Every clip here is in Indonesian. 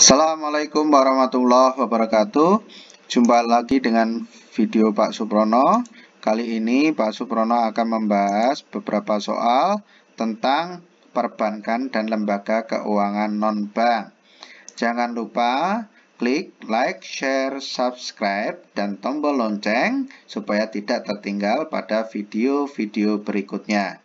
Assalamualaikum warahmatullahi wabarakatuh Jumpa lagi dengan video Pak Suprono Kali ini Pak Suprono akan membahas beberapa soal tentang perbankan dan lembaga keuangan non-bank Jangan lupa klik like, share, subscribe, dan tombol lonceng supaya tidak tertinggal pada video-video berikutnya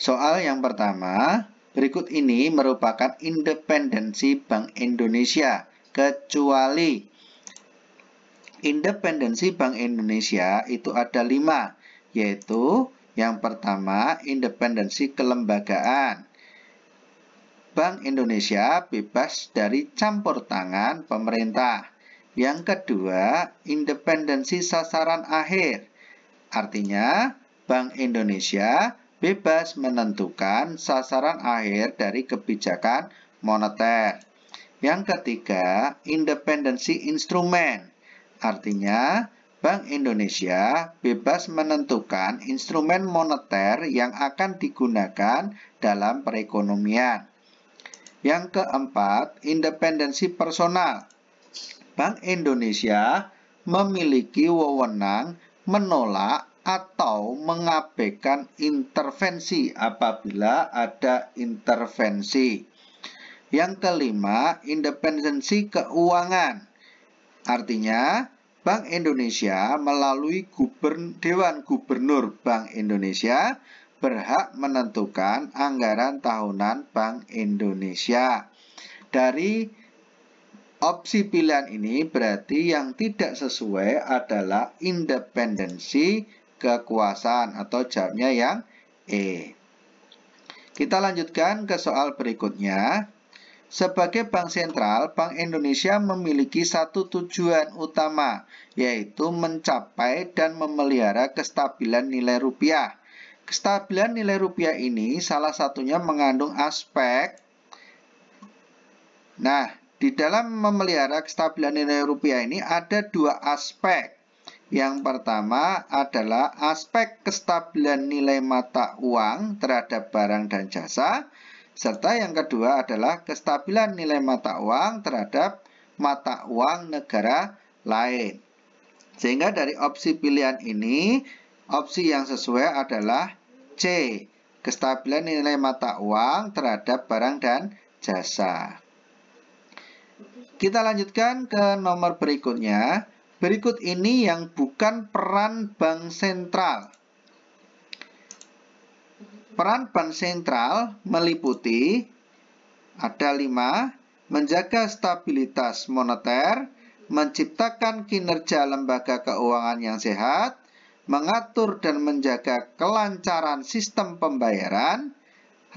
Soal yang pertama, Berikut ini merupakan independensi Bank Indonesia, kecuali independensi Bank Indonesia itu ada lima, yaitu yang pertama independensi kelembagaan. Bank Indonesia bebas dari campur tangan pemerintah. Yang kedua, independensi sasaran akhir. Artinya, Bank Indonesia bebas menentukan sasaran akhir dari kebijakan moneter. Yang ketiga, independensi instrumen. Artinya, Bank Indonesia bebas menentukan instrumen moneter yang akan digunakan dalam perekonomian. Yang keempat, independensi personal. Bank Indonesia memiliki wewenang menolak atau mengabaikan intervensi apabila ada intervensi. Yang kelima, independensi keuangan. Artinya, Bank Indonesia melalui Gubern Dewan Gubernur Bank Indonesia berhak menentukan anggaran tahunan Bank Indonesia. Dari opsi pilihan ini berarti yang tidak sesuai adalah independensi kekuasaan atau jawabnya yang E. Kita lanjutkan ke soal berikutnya. Sebagai bank sentral, Bank Indonesia memiliki satu tujuan utama, yaitu mencapai dan memelihara kestabilan nilai rupiah. Kestabilan nilai rupiah ini salah satunya mengandung aspek. Nah, di dalam memelihara kestabilan nilai rupiah ini ada dua aspek. Yang pertama adalah aspek kestabilan nilai mata uang terhadap barang dan jasa, serta yang kedua adalah kestabilan nilai mata uang terhadap mata uang negara lain. Sehingga dari opsi pilihan ini, opsi yang sesuai adalah C, kestabilan nilai mata uang terhadap barang dan jasa. Kita lanjutkan ke nomor berikutnya. Berikut ini yang bukan peran bank sentral. Peran bank sentral meliputi ada lima, menjaga stabilitas moneter, menciptakan kinerja lembaga keuangan yang sehat, mengatur dan menjaga kelancaran sistem pembayaran,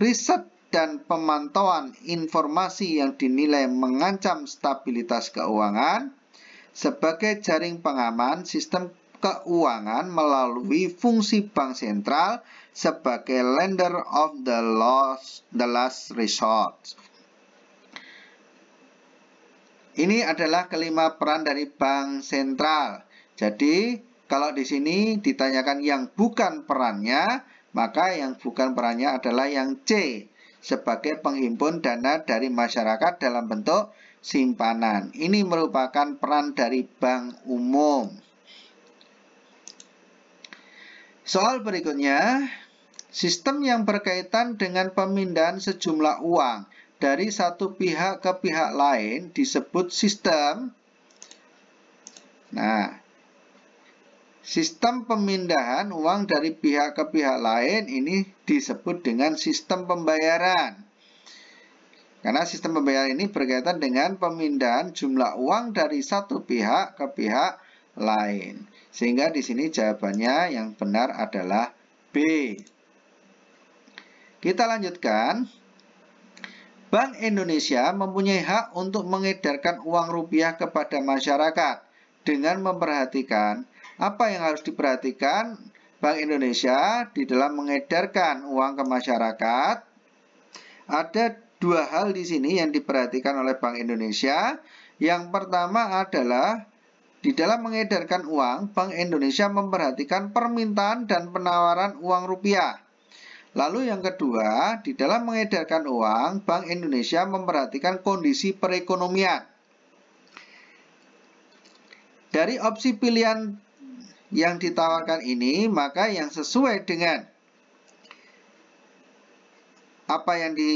riset dan pemantauan informasi yang dinilai mengancam stabilitas keuangan, sebagai jaring pengaman sistem keuangan melalui fungsi bank sentral sebagai lender of the last, the last resort. Ini adalah kelima peran dari bank sentral. Jadi, kalau di sini ditanyakan yang bukan perannya, maka yang bukan perannya adalah yang C, sebagai penghimpun dana dari masyarakat dalam bentuk simpanan. Ini merupakan peran dari bank umum. Soal berikutnya, sistem yang berkaitan dengan pemindahan sejumlah uang dari satu pihak ke pihak lain disebut sistem. Nah, sistem pemindahan uang dari pihak ke pihak lain ini disebut dengan sistem pembayaran. Karena sistem pembayaran ini berkaitan dengan pemindahan jumlah uang dari satu pihak ke pihak lain. Sehingga di sini jawabannya yang benar adalah B. Kita lanjutkan. Bank Indonesia mempunyai hak untuk mengedarkan uang rupiah kepada masyarakat dengan memperhatikan apa yang harus diperhatikan Bank Indonesia di dalam mengedarkan uang ke masyarakat. Ada dua hal di sini yang diperhatikan oleh Bank Indonesia. Yang pertama adalah di dalam mengedarkan uang, Bank Indonesia memperhatikan permintaan dan penawaran uang rupiah. Lalu yang kedua, di dalam mengedarkan uang, Bank Indonesia memperhatikan kondisi perekonomian. Dari opsi pilihan yang ditawarkan ini, maka yang sesuai dengan apa yang di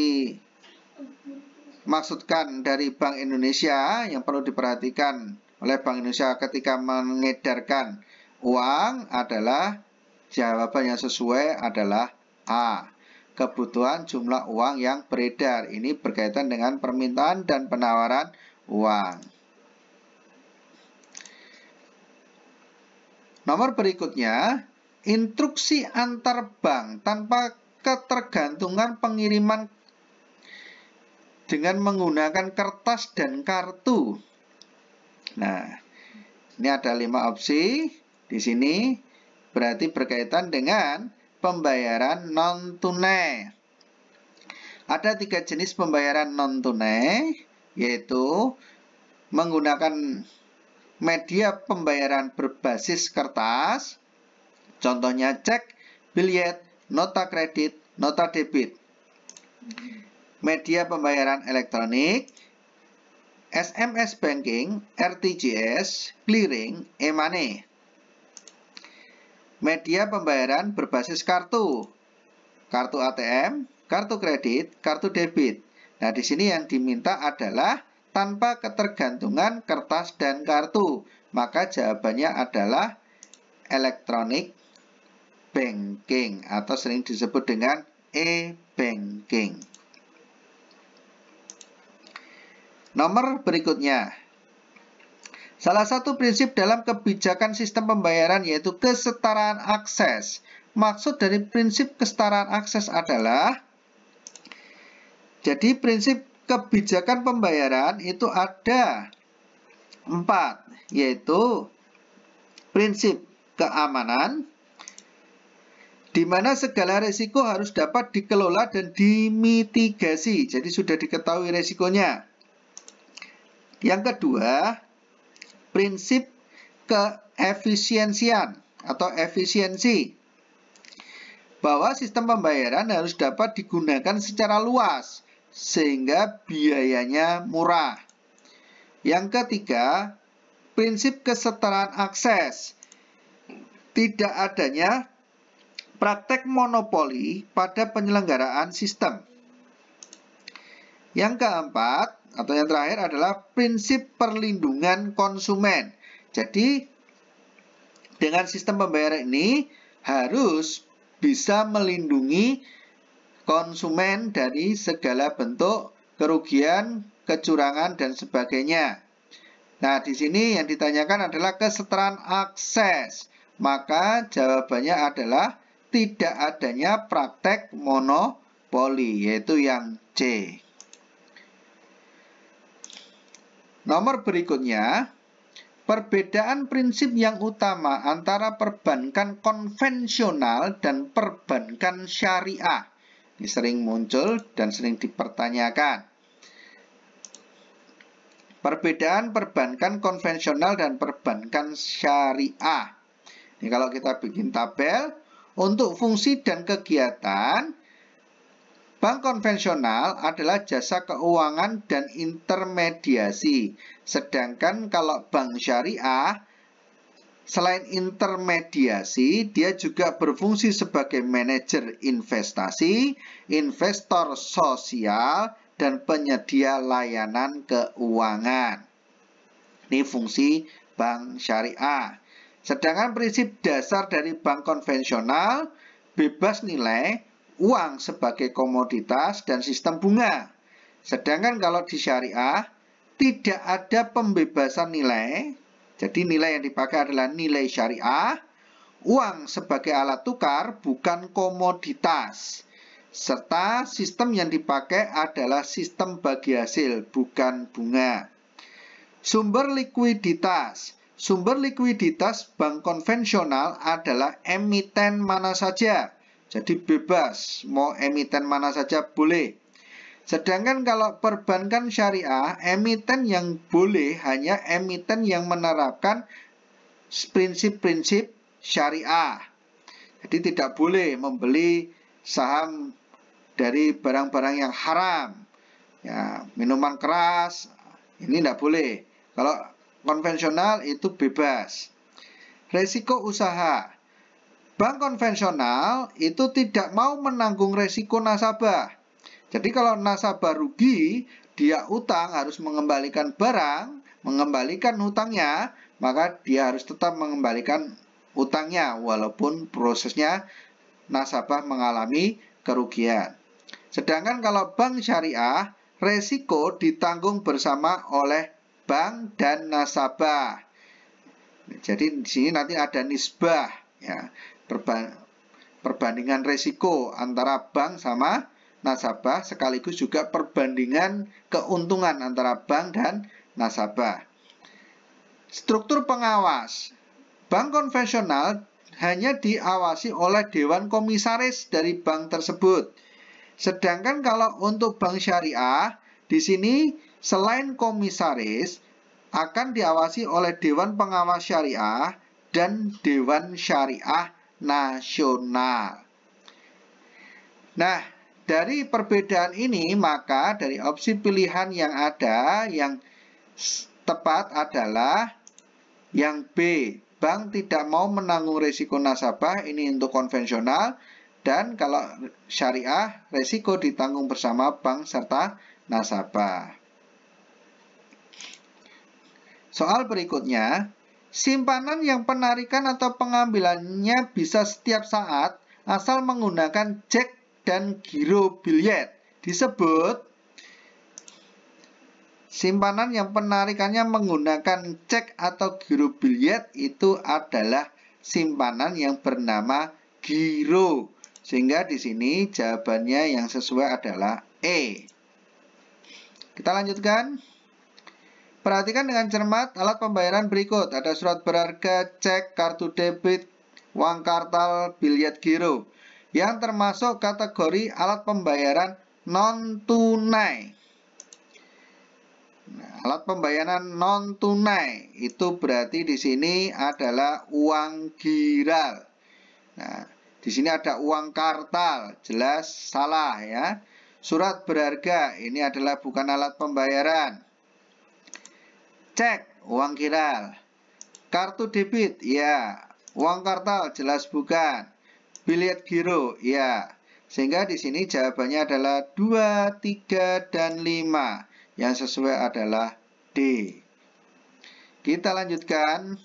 maksudkan dari Bank Indonesia yang perlu diperhatikan oleh Bank Indonesia ketika mengedarkan uang adalah jawaban yang sesuai adalah A. Kebutuhan jumlah uang yang beredar ini berkaitan dengan permintaan dan penawaran uang. Nomor berikutnya, instruksi antar bank tanpa ketergantungan pengiriman dengan menggunakan kertas dan kartu. Nah, ini ada lima opsi di sini berarti berkaitan dengan pembayaran non tunai. Ada tiga jenis pembayaran non tunai yaitu menggunakan media pembayaran berbasis kertas, contohnya cek, biliet, nota kredit, nota debit media pembayaran elektronik, SMS banking, RTGS, clearing, e-money. Media pembayaran berbasis kartu, kartu ATM, kartu kredit, kartu debit. Nah, di sini yang diminta adalah tanpa ketergantungan kertas dan kartu. Maka jawabannya adalah electronic banking atau sering disebut dengan e-banking. Nomor berikutnya. Salah satu prinsip dalam kebijakan sistem pembayaran yaitu kesetaraan akses. Maksud dari prinsip kesetaraan akses adalah jadi prinsip kebijakan pembayaran itu ada empat, yaitu prinsip keamanan, di mana segala resiko harus dapat dikelola dan dimitigasi. Jadi sudah diketahui resikonya. Yang kedua, prinsip keefisiensian atau efisiensi. Bahwa sistem pembayaran harus dapat digunakan secara luas sehingga biayanya murah. Yang ketiga, prinsip kesetaraan akses. Tidak adanya praktek monopoli pada penyelenggaraan sistem. Yang keempat, atau yang terakhir adalah prinsip perlindungan konsumen. Jadi dengan sistem pembayaran ini harus bisa melindungi konsumen dari segala bentuk kerugian, kecurangan dan sebagainya. Nah, di sini yang ditanyakan adalah kesetaraan akses. Maka jawabannya adalah tidak adanya praktek monopoli, yaitu yang C. Nomor berikutnya, perbedaan prinsip yang utama antara perbankan konvensional dan perbankan syariah. Ini sering muncul dan sering dipertanyakan. Perbedaan perbankan konvensional dan perbankan syariah. Ini kalau kita bikin tabel, untuk fungsi dan kegiatan, Bank konvensional adalah jasa keuangan dan intermediasi. Sedangkan kalau bank syariah, selain intermediasi, dia juga berfungsi sebagai manajer investasi, investor sosial, dan penyedia layanan keuangan. Ini fungsi bank syariah. Sedangkan prinsip dasar dari bank konvensional bebas nilai uang sebagai komoditas dan sistem bunga. Sedangkan kalau di syariah, tidak ada pembebasan nilai. Jadi nilai yang dipakai adalah nilai syariah. Uang sebagai alat tukar bukan komoditas. Serta sistem yang dipakai adalah sistem bagi hasil, bukan bunga. Sumber likuiditas. Sumber likuiditas bank konvensional adalah emiten mana saja jadi bebas, mau emiten mana saja boleh. Sedangkan kalau perbankan syariah, emiten yang boleh hanya emiten yang menerapkan prinsip-prinsip syariah. Jadi tidak boleh membeli saham dari barang-barang yang haram. Ya, minuman keras ini tidak boleh. Kalau konvensional itu bebas. Resiko usaha. Bank konvensional itu tidak mau menanggung resiko nasabah. Jadi kalau nasabah rugi, dia utang harus mengembalikan barang, mengembalikan hutangnya, maka dia harus tetap mengembalikan utangnya walaupun prosesnya nasabah mengalami kerugian. Sedangkan kalau bank syariah, resiko ditanggung bersama oleh bank dan nasabah. Jadi di sini nanti ada nisbah ya perbandingan risiko antara bank sama nasabah sekaligus juga perbandingan keuntungan antara bank dan nasabah. Struktur pengawas. Bank konvensional hanya diawasi oleh dewan komisaris dari bank tersebut. Sedangkan kalau untuk bank syariah, di sini selain komisaris akan diawasi oleh dewan pengawas syariah dan dewan syariah nasional. Nah, dari perbedaan ini maka dari opsi pilihan yang ada yang tepat adalah yang B. Bank tidak mau menanggung risiko nasabah ini untuk konvensional dan kalau syariah risiko ditanggung bersama bank serta nasabah. Soal berikutnya, Simpanan yang penarikan atau pengambilannya bisa setiap saat asal menggunakan cek dan giro billiard Disebut simpanan yang penarikannya menggunakan cek atau giro billiard itu adalah simpanan yang bernama giro. Sehingga di sini jawabannya yang sesuai adalah E. Kita lanjutkan. Perhatikan dengan cermat alat pembayaran berikut. Ada surat berharga, cek, kartu debit, uang kartal, biliet giro. Yang termasuk kategori alat pembayaran non-tunai. Nah, alat pembayaran non-tunai itu berarti di sini adalah uang giral. Nah, di sini ada uang kartal, jelas salah ya. Surat berharga ini adalah bukan alat pembayaran. Cek uang kiral. Kartu debit, ya. Uang kartal jelas bukan. bilet giro, ya. Sehingga di sini jawabannya adalah 2, 3, dan 5. Yang sesuai adalah D. Kita lanjutkan.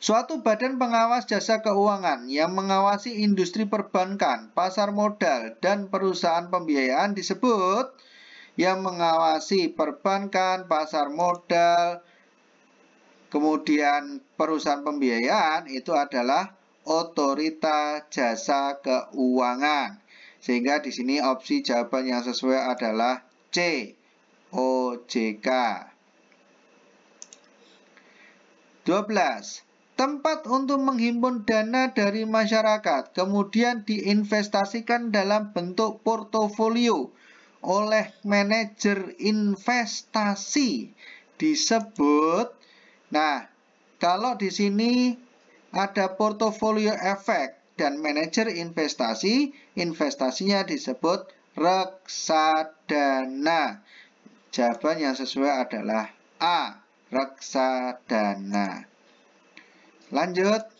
Suatu badan pengawas jasa keuangan yang mengawasi industri perbankan, pasar modal, dan perusahaan pembiayaan disebut yang mengawasi perbankan, pasar modal, kemudian perusahaan pembiayaan itu adalah otorita jasa keuangan. Sehingga di sini opsi jawaban yang sesuai adalah C, OJK. 12 tempat untuk menghimpun dana dari masyarakat, kemudian diinvestasikan dalam bentuk portofolio oleh manajer investasi disebut nah kalau di sini ada portofolio efek dan manajer investasi investasinya disebut reksadana jawaban yang sesuai adalah A reksadana lanjut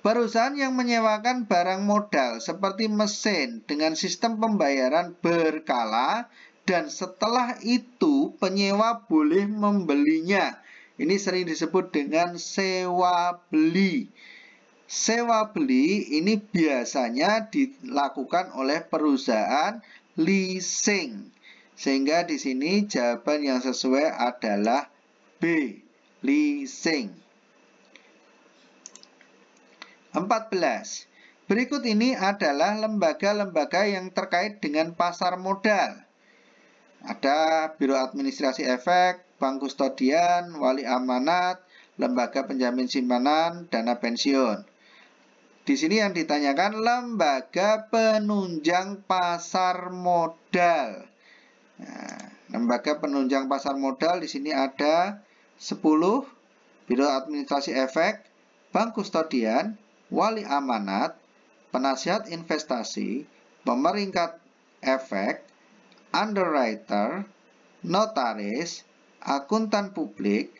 Perusahaan yang menyewakan barang modal seperti mesin dengan sistem pembayaran berkala dan setelah itu penyewa boleh membelinya. Ini sering disebut dengan sewa beli. Sewa beli ini biasanya dilakukan oleh perusahaan leasing. Sehingga di sini jawaban yang sesuai adalah B, leasing. 14. Berikut ini adalah lembaga-lembaga yang terkait dengan pasar modal. Ada Biro Administrasi Efek, Bank Kustodian, Wali Amanat, Lembaga Penjamin Simpanan, Dana Pensiun. Di sini yang ditanyakan lembaga penunjang pasar modal. Nah, lembaga penunjang pasar modal di sini ada 10 Biro Administrasi Efek, Bank Kustodian, wali amanat, penasihat investasi, pemeringkat efek, underwriter, notaris, akuntan publik,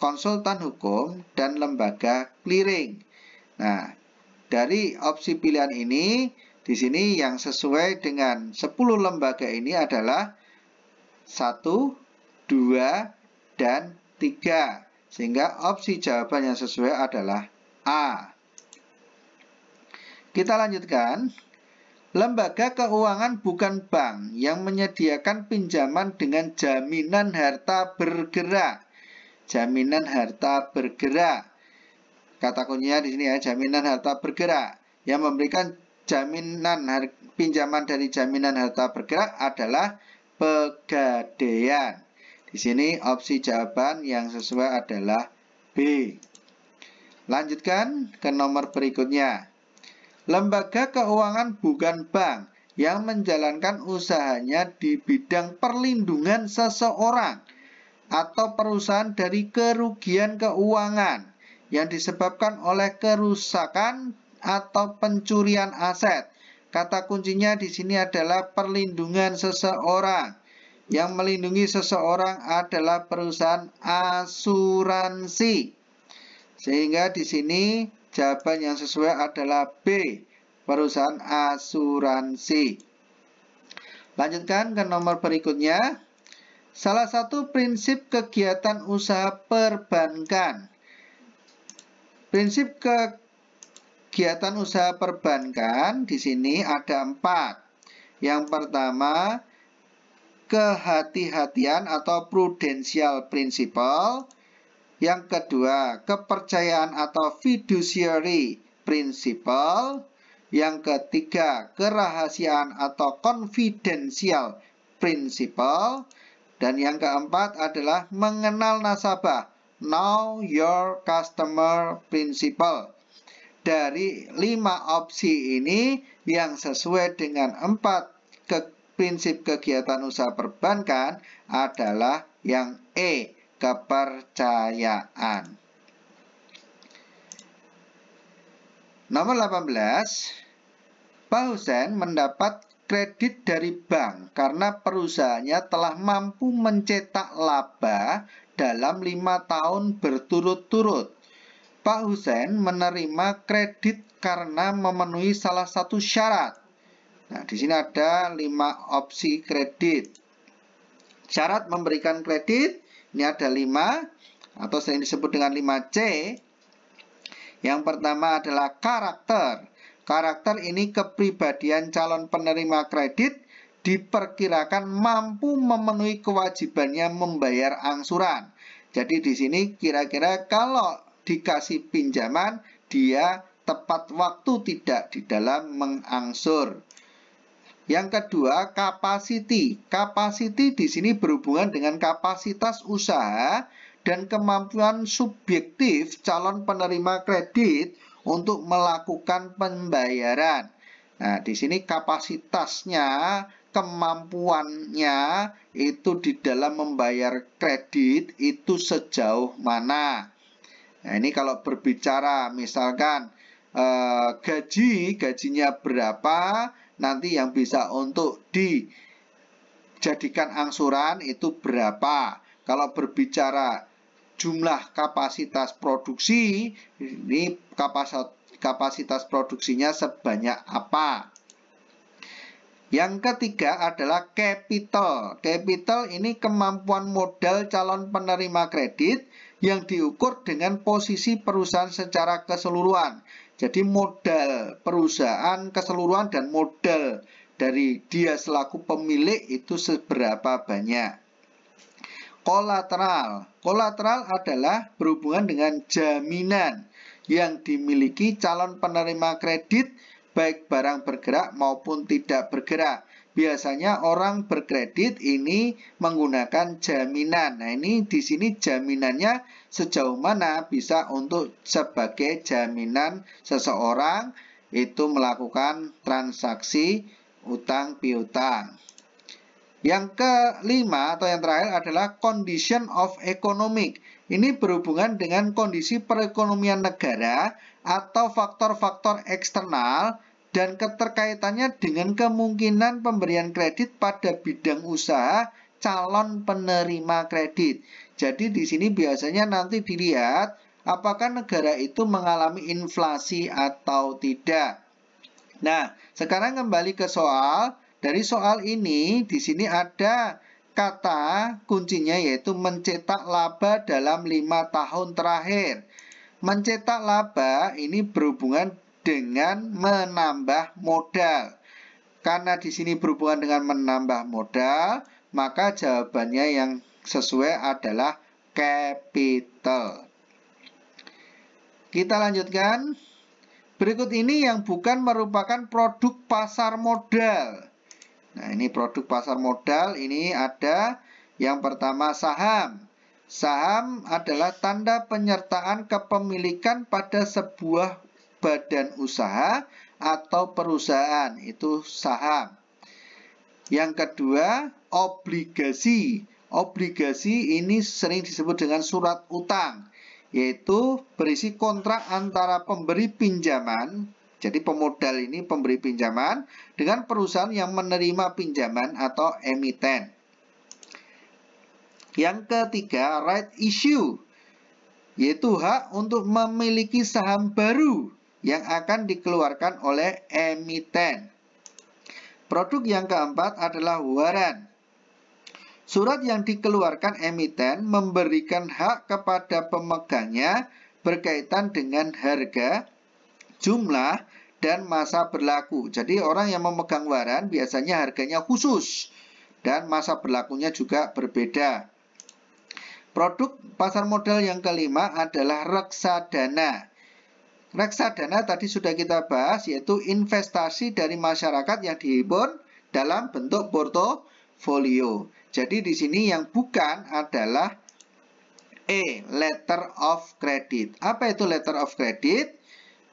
konsultan hukum, dan lembaga clearing. Nah, dari opsi pilihan ini, di sini yang sesuai dengan 10 lembaga ini adalah 1, 2, dan 3. Sehingga opsi jawaban yang sesuai adalah A. Kita lanjutkan. Lembaga keuangan bukan bank yang menyediakan pinjaman dengan jaminan harta bergerak. Jaminan harta bergerak. Kata kuncinya di sini ya, jaminan harta bergerak. Yang memberikan jaminan pinjaman dari jaminan harta bergerak adalah pegadaian. Di sini opsi jawaban yang sesuai adalah B. Lanjutkan ke nomor berikutnya. Lembaga keuangan bukan bank yang menjalankan usahanya di bidang perlindungan seseorang atau perusahaan dari kerugian keuangan yang disebabkan oleh kerusakan atau pencurian aset. Kata kuncinya di sini adalah perlindungan seseorang. Yang melindungi seseorang adalah perusahaan asuransi. Sehingga di sini Jawaban yang sesuai adalah B, perusahaan asuransi. Lanjutkan ke nomor berikutnya. Salah satu prinsip kegiatan usaha perbankan. Prinsip kegiatan usaha perbankan di sini ada empat. Yang pertama, kehati-hatian atau prudensial principle. Yang kedua, kepercayaan atau fiduciary principle. Yang ketiga, kerahasiaan atau confidential principle. Dan yang keempat adalah mengenal nasabah, know your customer principle. Dari lima opsi ini yang sesuai dengan empat ke prinsip kegiatan usaha perbankan adalah yang E kepercayaan. Nomor 18, Pak Hussein mendapat kredit dari bank karena perusahaannya telah mampu mencetak laba dalam lima tahun berturut-turut. Pak Hussein menerima kredit karena memenuhi salah satu syarat. Nah, di sini ada lima opsi kredit. Syarat memberikan kredit, ini ada 5 atau sering disebut dengan 5C. Yang pertama adalah karakter. Karakter ini kepribadian calon penerima kredit diperkirakan mampu memenuhi kewajibannya membayar angsuran. Jadi di sini kira-kira kalau dikasih pinjaman dia tepat waktu tidak di dalam mengangsur. Yang kedua, capacity. Capacity di sini berhubungan dengan kapasitas usaha dan kemampuan subjektif calon penerima kredit untuk melakukan pembayaran. Nah, di sini kapasitasnya, kemampuannya itu di dalam membayar kredit itu sejauh mana. Nah, ini kalau berbicara misalkan eh, gaji, gajinya berapa, nanti yang bisa untuk dijadikan angsuran itu berapa. Kalau berbicara jumlah kapasitas produksi, ini kapasitas, produksinya sebanyak apa. Yang ketiga adalah capital. Capital ini kemampuan modal calon penerima kredit yang diukur dengan posisi perusahaan secara keseluruhan. Jadi modal perusahaan keseluruhan dan modal dari dia selaku pemilik itu seberapa banyak. Kolateral. Kolateral adalah berhubungan dengan jaminan yang dimiliki calon penerima kredit baik barang bergerak maupun tidak bergerak biasanya orang berkredit ini menggunakan jaminan. Nah, ini di sini jaminannya sejauh mana bisa untuk sebagai jaminan seseorang itu melakukan transaksi utang piutang. Yang kelima atau yang terakhir adalah condition of economic. Ini berhubungan dengan kondisi perekonomian negara atau faktor-faktor eksternal dan keterkaitannya dengan kemungkinan pemberian kredit pada bidang usaha calon penerima kredit. Jadi di sini biasanya nanti dilihat apakah negara itu mengalami inflasi atau tidak. Nah, sekarang kembali ke soal. Dari soal ini di sini ada kata kuncinya yaitu mencetak laba dalam lima tahun terakhir. Mencetak laba ini berhubungan dengan menambah modal. Karena di sini berhubungan dengan menambah modal, maka jawabannya yang sesuai adalah capital. Kita lanjutkan. Berikut ini yang bukan merupakan produk pasar modal. Nah, ini produk pasar modal ini ada yang pertama saham. Saham adalah tanda penyertaan kepemilikan pada sebuah badan usaha atau perusahaan itu saham. Yang kedua, obligasi. Obligasi ini sering disebut dengan surat utang, yaitu berisi kontrak antara pemberi pinjaman, jadi pemodal ini pemberi pinjaman, dengan perusahaan yang menerima pinjaman atau emiten. Yang ketiga, right issue, yaitu hak untuk memiliki saham baru yang akan dikeluarkan oleh emiten. Produk yang keempat adalah waran. Surat yang dikeluarkan emiten memberikan hak kepada pemegangnya berkaitan dengan harga, jumlah, dan masa berlaku. Jadi orang yang memegang waran biasanya harganya khusus dan masa berlakunya juga berbeda. Produk pasar modal yang kelima adalah reksadana. Reksadana tadi sudah kita bahas yaitu investasi dari masyarakat yang dihimpun dalam bentuk portofolio. Jadi di sini yang bukan adalah E, letter of credit. Apa itu letter of credit?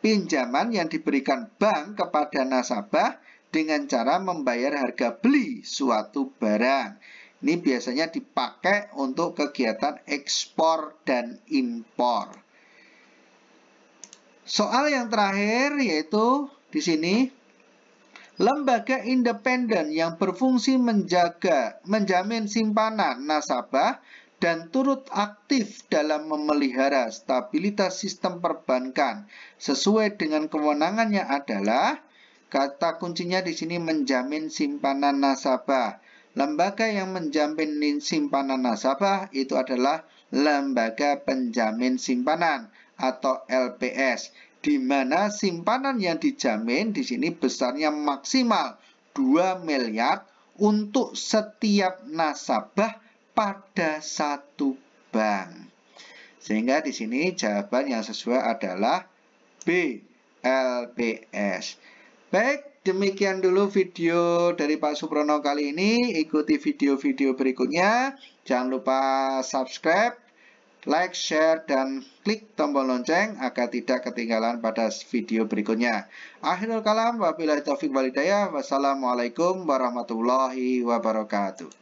Pinjaman yang diberikan bank kepada nasabah dengan cara membayar harga beli suatu barang. Ini biasanya dipakai untuk kegiatan ekspor dan impor. Soal yang terakhir yaitu di sini lembaga independen yang berfungsi menjaga, menjamin simpanan nasabah dan turut aktif dalam memelihara stabilitas sistem perbankan sesuai dengan kewenangannya adalah kata kuncinya di sini menjamin simpanan nasabah. Lembaga yang menjamin simpanan nasabah itu adalah lembaga penjamin simpanan atau LPS di mana simpanan yang dijamin di sini besarnya maksimal 2 miliar untuk setiap nasabah pada satu bank. Sehingga di sini jawaban yang sesuai adalah B. LPS. Baik, demikian dulu video dari Pak Suprono kali ini. Ikuti video-video berikutnya. Jangan lupa subscribe like, share, dan klik tombol lonceng agar tidak ketinggalan pada video berikutnya. Akhirul kalam, wabillahi taufiq walidayah. wassalamualaikum warahmatullahi wabarakatuh.